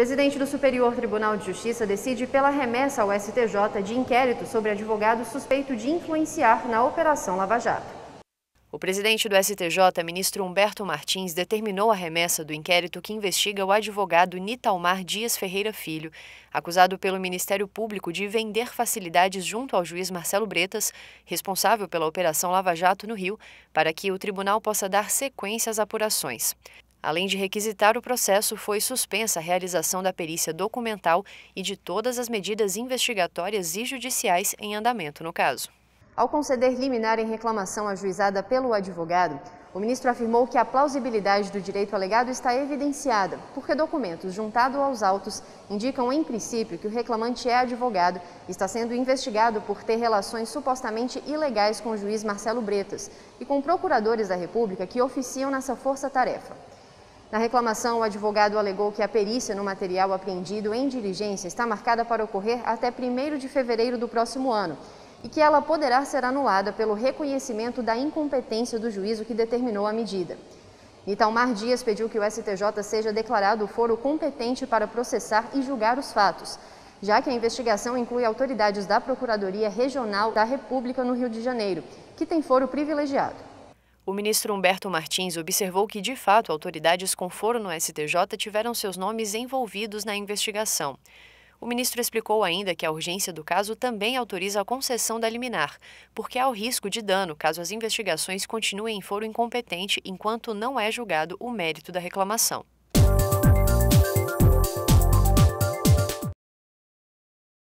Presidente do Superior Tribunal de Justiça decide pela remessa ao STJ de inquérito sobre advogado suspeito de influenciar na Operação Lava Jato. O presidente do STJ, ministro Humberto Martins, determinou a remessa do inquérito que investiga o advogado Nitalmar Dias Ferreira Filho, acusado pelo Ministério Público de vender facilidades junto ao juiz Marcelo Bretas, responsável pela Operação Lava Jato no Rio, para que o tribunal possa dar sequência às apurações. Além de requisitar o processo, foi suspensa a realização da perícia documental e de todas as medidas investigatórias e judiciais em andamento no caso. Ao conceder liminar em reclamação ajuizada pelo advogado, o ministro afirmou que a plausibilidade do direito alegado está evidenciada, porque documentos juntados aos autos indicam, em princípio, que o reclamante é advogado e está sendo investigado por ter relações supostamente ilegais com o juiz Marcelo Bretas e com procuradores da República que oficiam nessa força-tarefa. Na reclamação, o advogado alegou que a perícia no material apreendido em diligência está marcada para ocorrer até 1 de fevereiro do próximo ano e que ela poderá ser anulada pelo reconhecimento da incompetência do juízo que determinou a medida. Mar Dias pediu que o STJ seja declarado o foro competente para processar e julgar os fatos, já que a investigação inclui autoridades da Procuradoria Regional da República no Rio de Janeiro, que tem foro privilegiado. O ministro Humberto Martins observou que, de fato, autoridades com foro no STJ tiveram seus nomes envolvidos na investigação. O ministro explicou ainda que a urgência do caso também autoriza a concessão da liminar, porque há o risco de dano caso as investigações continuem em foro incompetente enquanto não é julgado o mérito da reclamação.